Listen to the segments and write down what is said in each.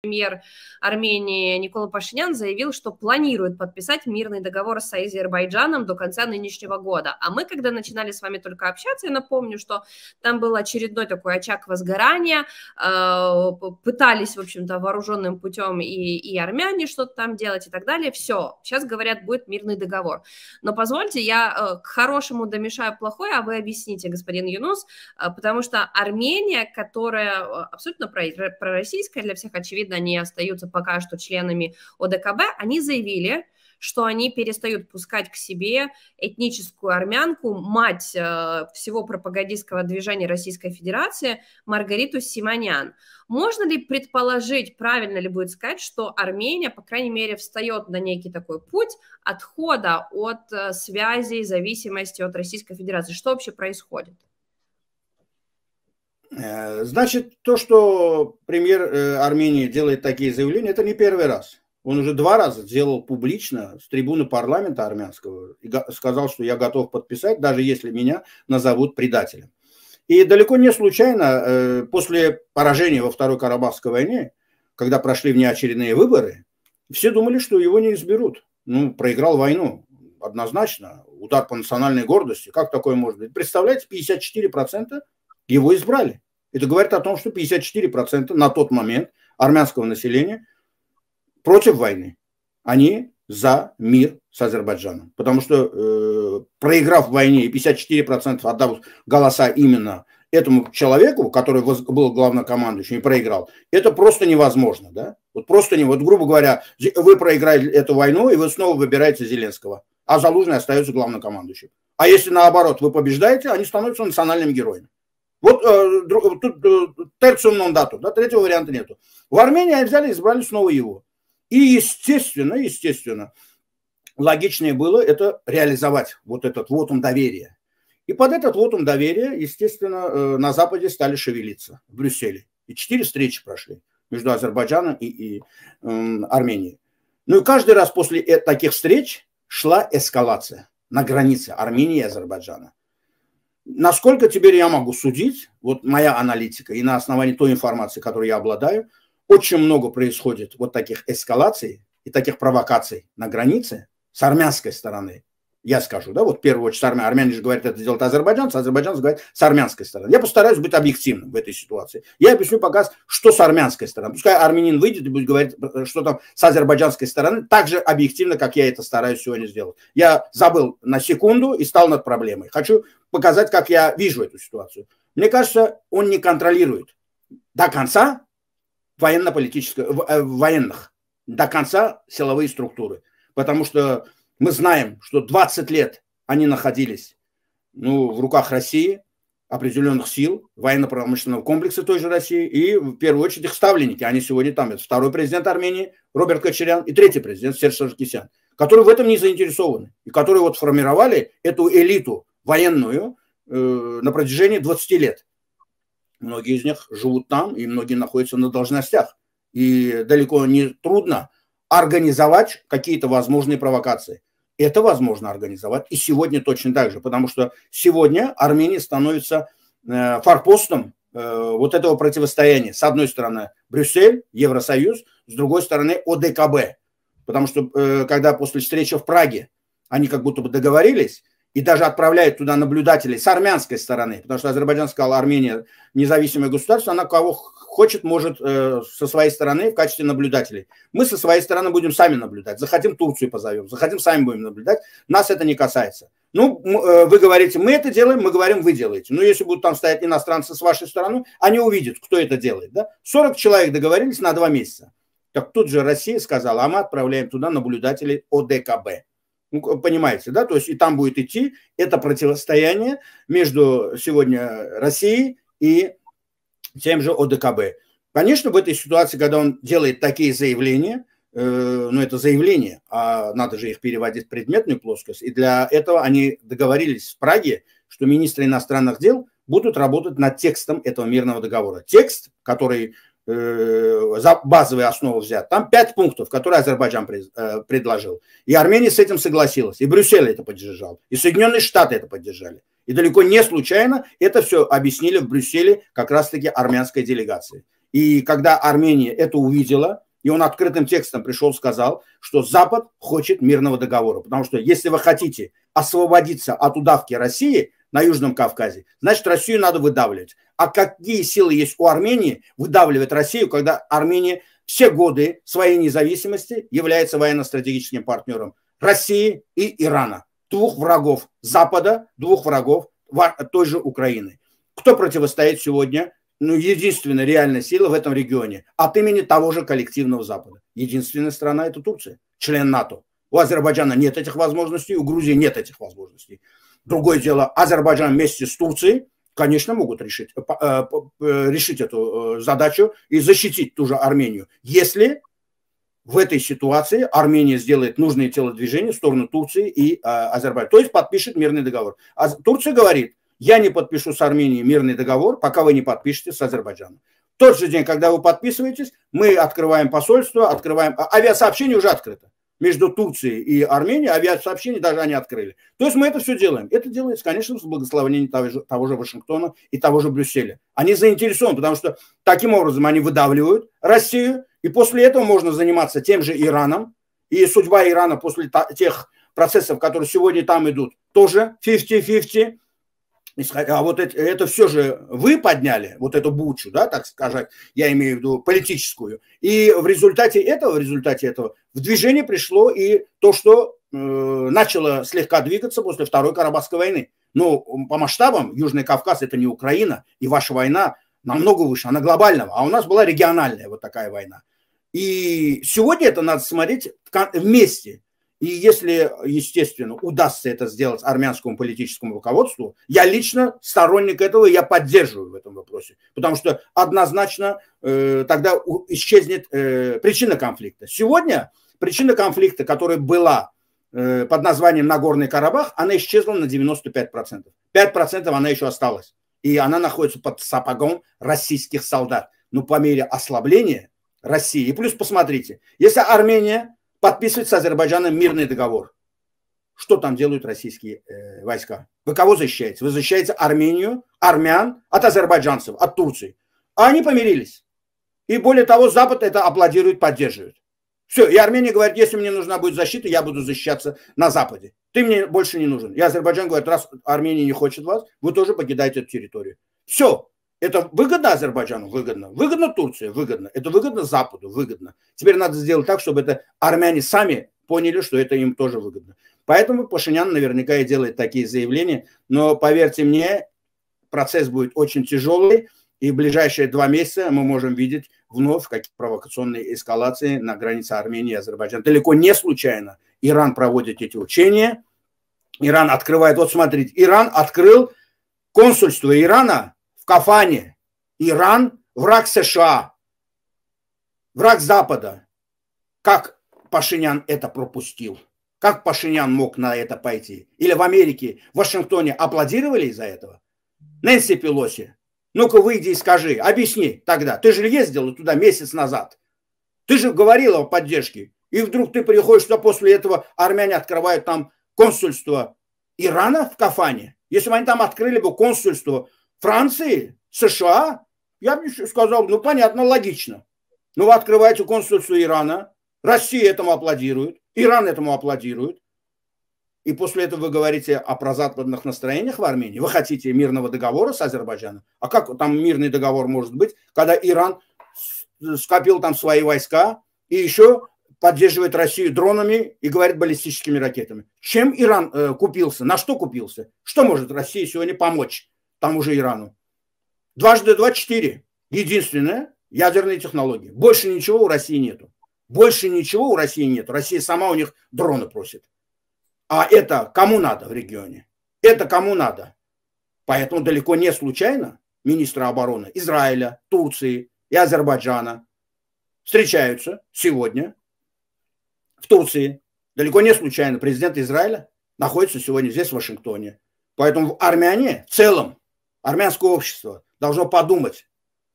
премьер Армении Никола Пашинян заявил, что планирует подписать мирный договор с Азербайджаном до конца нынешнего года. А мы, когда начинали с вами только общаться, я напомню, что там был очередной такой очаг возгорания, э, пытались, в общем-то, вооруженным путем и, и армяне что-то там делать и так далее. Все, сейчас, говорят, будет мирный договор. Но позвольте, я э, к хорошему домешаю плохое, а вы объясните, господин Юнус, э, потому что Армения, которая абсолютно пророссийская для всех очевидно, очевидно, они остаются пока что членами ОДКБ, они заявили, что они перестают пускать к себе этническую армянку, мать э, всего пропагандистского движения Российской Федерации Маргариту Симонян. Можно ли предположить, правильно ли будет сказать, что Армения, по крайней мере, встает на некий такой путь отхода от э, связей, зависимости от Российской Федерации? Что вообще происходит? Э, значит, то, что премьер э, Армении делает такие заявления, это не первый раз. Он уже два раза сделал публично с трибуны парламента армянского и сказал, что я готов подписать, даже если меня назовут предателем. И далеко не случайно э, после поражения во Второй Карабахской войне, когда прошли внеочередные выборы, все думали, что его не изберут. Ну, проиграл войну, однозначно. Удар по национальной гордости. Как такое может быть? Представляете, 54% его избрали. Это говорит о том, что 54% на тот момент армянского населения против войны. Они за мир с Азербайджаном. Потому что э, проиграв в войне и 54% отдав голоса именно этому человеку, который воз, был главнокомандующим и проиграл, это просто невозможно. Да? Вот просто не, вот, грубо говоря, вы проиграли эту войну, и вы снова выбираете Зеленского, а Залужный остается главнокомандующим. А если наоборот, вы побеждаете, они становятся национальными героями. Вот э, тут э, терциум нон дату, да, третьего варианта нету. В Армении они взяли и избрали снова его. И естественно, естественно, логичнее было это реализовать, вот этот вотум доверия. И под этот вотум доверия, естественно, э, на Западе стали шевелиться в Брюсселе. И четыре встречи прошли между Азербайджаном и, и э, Арменией. Ну и каждый раз после э, таких встреч шла эскалация на границе Армении и Азербайджана. Насколько теперь я могу судить, вот моя аналитика и на основании той информации, которой я обладаю, очень много происходит вот таких эскалаций и таких провокаций на границе с армянской стороны я скажу, да, вот первого числа армян, армяне же говорят, это делает азербайджанцы, а азербайджанцы говорят с армянской стороны. Я постараюсь быть объективным в этой ситуации. Я объясню пока, что с армянской стороны. Пускай армянин выйдет и будет говорить, что там с азербайджанской стороны, так же объективно, как я это стараюсь сегодня сделать. Я забыл на секунду и стал над проблемой. Хочу показать, как я вижу эту ситуацию. Мне кажется, он не контролирует до конца военно-политическое, э, военных, до конца силовые структуры. Потому что мы знаем, что 20 лет они находились ну, в руках России, определенных сил, военно-промышленного комплекса той же России, и в первую очередь их ставленники, они сегодня там. Это второй президент Армении Роберт Кочерян и третий президент Серж Саркисян, которые в этом не заинтересованы, и которые вот формировали эту элиту военную э, на протяжении 20 лет. Многие из них живут там, и многие находятся на должностях. И далеко не трудно организовать какие-то возможные провокации. Это возможно организовать. И сегодня точно так же, потому что сегодня Армения становится э, форпостом э, вот этого противостояния. С одной стороны Брюссель, Евросоюз, с другой стороны ОДКБ. Потому что э, когда после встречи в Праге они как будто бы договорились, и даже отправляет туда наблюдателей с армянской стороны, потому что Азербайджан сказал, Армения независимое государство, она кого хочет, может э, со своей стороны в качестве наблюдателей. Мы со своей стороны будем сами наблюдать. Захотим Турцию позовем, захотим сами будем наблюдать. Нас это не касается. Ну, э, вы говорите, мы это делаем, мы говорим, вы делаете. Ну, если будут там стоять иностранцы с вашей стороны, они увидят, кто это делает. Да? 40 человек договорились на два месяца. Так тут же Россия сказала, а мы отправляем туда наблюдателей ОДКБ. Ну, понимаете, да? То есть и там будет идти это противостояние между сегодня Россией и тем же ОДКБ. Конечно, в этой ситуации, когда он делает такие заявления, э, ну, это заявление, а надо же их переводить в предметную плоскость, и для этого они договорились в Праге, что министры иностранных дел будут работать над текстом этого мирного договора. Текст, который Э, за базовая основа взят. Там пять пунктов, которые Азербайджан э, предложил. И Армения с этим согласилась, и Брюссель это поддержал, и Соединенные Штаты это поддержали. И далеко не случайно это все объяснили в Брюсселе как раз-таки армянской делегации. И когда Армения это увидела, и он открытым текстом пришел, сказал, что Запад хочет мирного договора. Потому что если вы хотите освободиться от удавки России на Южном Кавказе, значит Россию надо выдавливать. А какие силы есть у Армении выдавливать Россию, когда Армения все годы своей независимости является военно-стратегическим партнером России и Ирана. Двух врагов Запада, двух врагов той же Украины. Кто противостоит сегодня ну, единственная реальная сила в этом регионе от имени того же коллективного Запада. Единственная страна – это Турция, член НАТО. У Азербайджана нет этих возможностей, у Грузии нет этих возможностей. Другое дело, Азербайджан вместе с Турцией конечно, могут решить, э, э, э, решить эту задачу и защитить ту же Армению, если в этой ситуации Армения сделает нужные телодвижения в сторону Турции и Азербайджана, то есть подпишет мирный договор. А Турция говорит, я не подпишу с Арменией мирный договор, пока вы не подпишете с Азербайджаном. В тот же день, когда вы подписываетесь, мы открываем посольство, открываем... А, авиасообщение уже открыто между Турцией и Арменией, авиасообщение даже они открыли. То есть мы это все делаем. Это делается, конечно, с благословением того же, того же Вашингтона и того же Брюсселя. Они заинтересованы, потому что таким образом они выдавливают Россию, и после этого можно заниматься тем же Ираном. И судьба Ирана после тех процессов, которые сегодня там идут, тоже 50-50. А, а вот это, это все же вы подняли, вот эту бучу, да, так сказать, я имею в виду политическую. И в результате этого, в результате этого в движение пришло и то, что э, начало слегка двигаться после Второй Карабахской войны. Ну по масштабам Южный Кавказ – это не Украина, и ваша война намного выше, она глобального, а у нас была региональная вот такая война. И сегодня это надо смотреть вместе. И если, естественно, удастся это сделать армянскому политическому руководству, я лично сторонник этого, я поддерживаю в этом вопросе. Потому что однозначно э, тогда исчезнет э, причина конфликта. Сегодня причина конфликта, которая была э, под названием Нагорный Карабах, она исчезла на 95%. 5% она еще осталась. И она находится под сапогом российских солдат. Но ну, по мере ослабления России. И плюс посмотрите, если Армения подписывать с Азербайджаном мирный договор. Что там делают российские э, войска? Вы кого защищаете? Вы защищаете Армению, армян от азербайджанцев, от Турции. А они помирились. И более того, Запад это аплодирует, поддерживает. Все, и Армения говорит, если мне нужна будет защита, я буду защищаться на Западе. Ты мне больше не нужен. И Азербайджан говорит, раз Армения не хочет вас, вы тоже покидаете эту территорию. Все, это выгодно Азербайджану? Выгодно. Выгодно Турции? Выгодно. Это выгодно Западу? Выгодно. Теперь надо сделать так, чтобы это армяне сами поняли, что это им тоже выгодно. Поэтому Пашинян наверняка и делает такие заявления. Но поверьте мне, процесс будет очень тяжелый. И в ближайшие два месяца мы можем видеть вновь какие провокационные эскалации на границе Армении и Азербайджана. Далеко не случайно Иран проводит эти учения. Иран открывает, вот смотрите, Иран открыл консульство Ирана Кафане. Иран – враг США, враг Запада. Как Пашинян это пропустил? Как Пашинян мог на это пойти? Или в Америке, в Вашингтоне аплодировали из-за этого? Нэнси Пелоси, ну-ка выйди и скажи, объясни тогда. Ты же ездила туда месяц назад. Ты же говорила о поддержке. И вдруг ты приходишь что после этого армяне открывают там консульство Ирана в Кафане. Если бы они там открыли бы консульство Франции, США. Я бы еще сказал, ну понятно, логично. Но ну, вы открываете консульство Ирана, Россия этому аплодирует, Иран этому аплодирует. И после этого вы говорите о прозападных настроениях в Армении. Вы хотите мирного договора с Азербайджаном? А как там мирный договор может быть, когда Иран скопил там свои войска и еще поддерживает Россию дронами и говорит баллистическими ракетами? Чем Иран э, купился? На что купился? Что может Россия сегодня помочь? Там уже Ирану. Дважды два – четыре. Единственное – ядерные технологии. Больше ничего у России нету. Больше ничего у России нет. Россия сама у них дроны просит. А это кому надо в регионе? Это кому надо? Поэтому далеко не случайно министра обороны Израиля, Турции и Азербайджана встречаются сегодня в Турции. Далеко не случайно президент Израиля находится сегодня здесь, в Вашингтоне. Поэтому армяне в целом армянское общество должно подумать,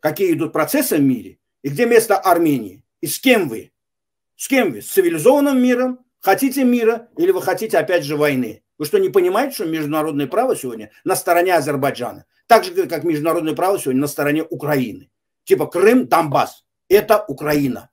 какие идут процессы в мире и где место Армении. И с кем вы? С кем вы? С цивилизованным миром? Хотите мира или вы хотите опять же войны? Вы что, не понимаете, что международное право сегодня на стороне Азербайджана? Так же, как международное право сегодня на стороне Украины. Типа Крым, Донбасс. Это Украина.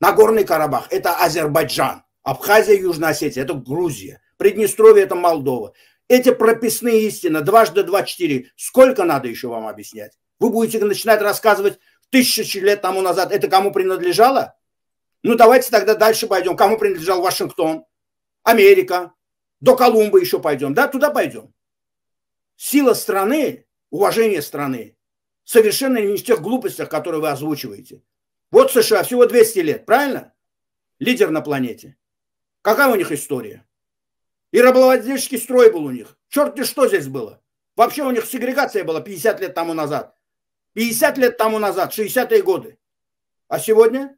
Нагорный Карабах – это Азербайджан. Абхазия, Южная Осетия – это Грузия. Приднестровье – это Молдова. Эти прописные истины, дважды два четыре, сколько надо еще вам объяснять? Вы будете начинать рассказывать тысячи лет тому назад, это кому принадлежало? Ну давайте тогда дальше пойдем. Кому принадлежал Вашингтон, Америка, до Колумба еще пойдем, да, туда пойдем. Сила страны, уважение страны, совершенно не в тех глупостях, которые вы озвучиваете. Вот США всего 200 лет, правильно? Лидер на планете. Какая у них история? И рабовладельческий строй был у них. Черт ты что здесь было. Вообще у них сегрегация была 50 лет тому назад. 50 лет тому назад, 60-е годы. А сегодня?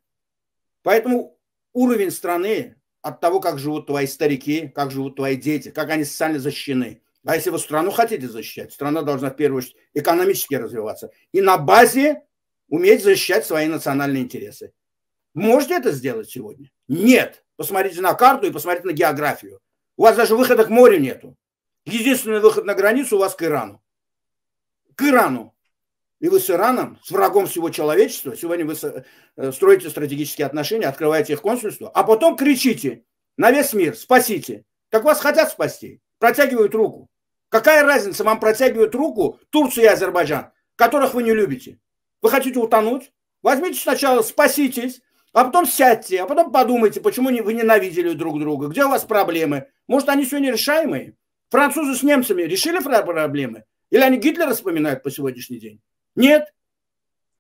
Поэтому уровень страны от того, как живут твои старики, как живут твои дети, как они социально защищены. А если вы страну хотите защищать, страна должна в первую очередь экономически развиваться. И на базе уметь защищать свои национальные интересы. Можете это сделать сегодня? Нет. Посмотрите на карту и посмотрите на географию. У вас даже выхода к морю нету. Единственный выход на границу у вас к Ирану. К Ирану. И вы с Ираном, с врагом всего человечества, сегодня вы э, строите стратегические отношения, открываете их консульство, а потом кричите на весь мир, спасите. Так вас хотят спасти, протягивают руку. Какая разница, вам протягивают руку турцию, и Азербайджан, которых вы не любите? Вы хотите утонуть? Возьмите сначала, спаситесь, а потом сядьте, а потом подумайте, почему вы ненавидели друг друга, где у вас проблемы. Может, они сегодня решаемые? Французы с немцами решили проблемы? Или они Гитлера вспоминают по сегодняшний день? Нет.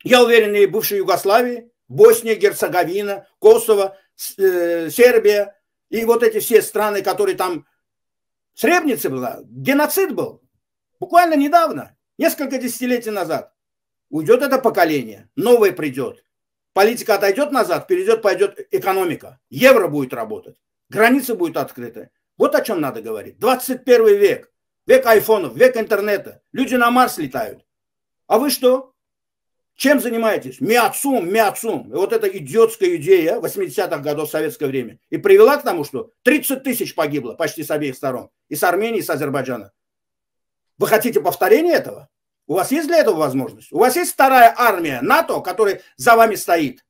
Я уверен, и бывшей Югославии, Босния, Герцеговина, Косово, э, Сербия и вот эти все страны, которые там... Сребница была, геноцид был. Буквально недавно, несколько десятилетий назад. Уйдет это поколение, новое придет. Политика отойдет назад, перейдет, пойдет экономика. Евро будет работать. Границы будут открыты. Вот о чем надо говорить. 21 век. Век айфонов, век интернета. Люди на Марс летают. А вы что? Чем занимаетесь? Миацум, миацум. И вот эта идиотская идея 80-х годов советского времени И привела к тому, что 30 тысяч погибло почти с обеих сторон. И с Армении, и с Азербайджана. Вы хотите повторения этого? У вас есть для этого возможность? У вас есть вторая армия НАТО, которая за вами стоит?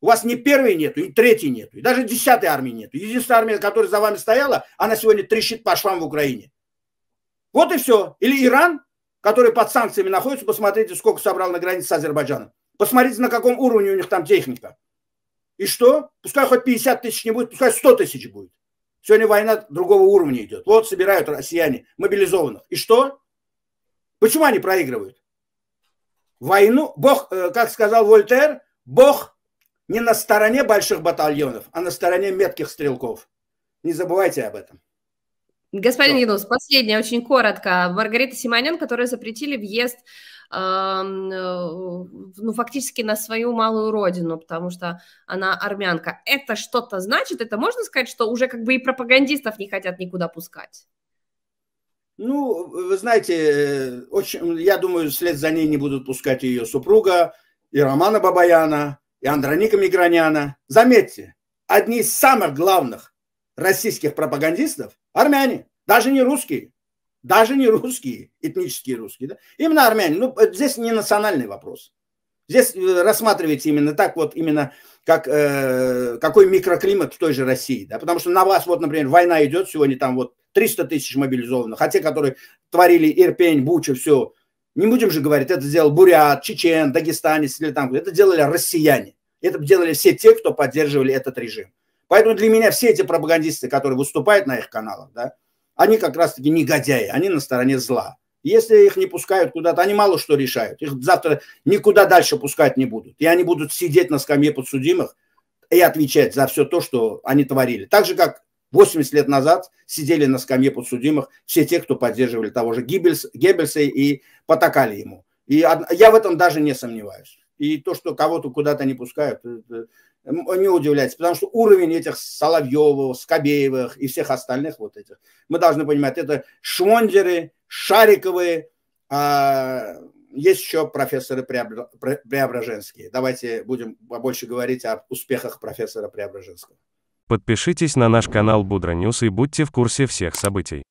У вас ни первой нету, и третьей нету, и даже десятой армии нету. Единственная армия, которая за вами стояла, она сегодня трещит по швам в Украине. Вот и все. Или Иран, который под санкциями находится, посмотрите, сколько собрал на границе с Азербайджаном. Посмотрите, на каком уровне у них там техника. И что? Пускай хоть 50 тысяч не будет, пускай 100 тысяч будет. Сегодня война другого уровня идет. Вот собирают россияне мобилизованных. И что? Почему они проигрывают? Войну, Бог, э, как сказал Вольтер, Бог не на стороне больших батальонов, а на стороне метких стрелков. Не забывайте об этом. Господин Янус, последнее очень коротко. Маргарита Симонен, которая запретили въезд э, ну, фактически на свою малую родину, потому что она армянка. Это что-то значит? Это можно сказать, что уже как бы и пропагандистов не хотят никуда пускать? Ну, вы знаете, очень, я думаю, вслед за ней не будут пускать и ее супруга, и Романа Бабаяна, и Андроника Миграняна. Заметьте, одни из самых главных российских пропагандистов – армяне, даже не русские, даже не русские, этнические русские. Да? Именно армяне. Ну, здесь не национальный вопрос. Здесь э, рассматривается именно так, вот именно как, э, какой микроклимат в той же России. Да? Потому что на вас, вот, например, война идет сегодня там вот 300 тысяч мобилизованных, а те, которые творили Ирпень, Бучу, все, не будем же говорить, это сделал бурят, чечен, дагестанец или там, это делали россияне. Это делали все те, кто поддерживали этот режим. Поэтому для меня все эти пропагандисты, которые выступают на их каналах, да, они как раз-таки негодяи, они на стороне зла. Если их не пускают куда-то, они мало что решают. Их завтра никуда дальше пускать не будут. И они будут сидеть на скамье подсудимых и отвечать за все то, что они творили. Так же, как 80 лет назад сидели на скамье подсудимых все те, кто поддерживали того же Гиббельс, Геббельса и потакали ему. И я в этом даже не сомневаюсь. И то, что кого-то куда-то не пускают, э, э, не удивляется, потому что уровень этих Соловьевых, Скобеевых и всех остальных вот этих, мы должны понимать, это шмондеры, шариковые, а есть еще профессоры Преображенские. Давайте будем побольше говорить о успехах профессора Преображенского. Подпишитесь на наш канал Будро Ньюс и будьте в курсе всех событий.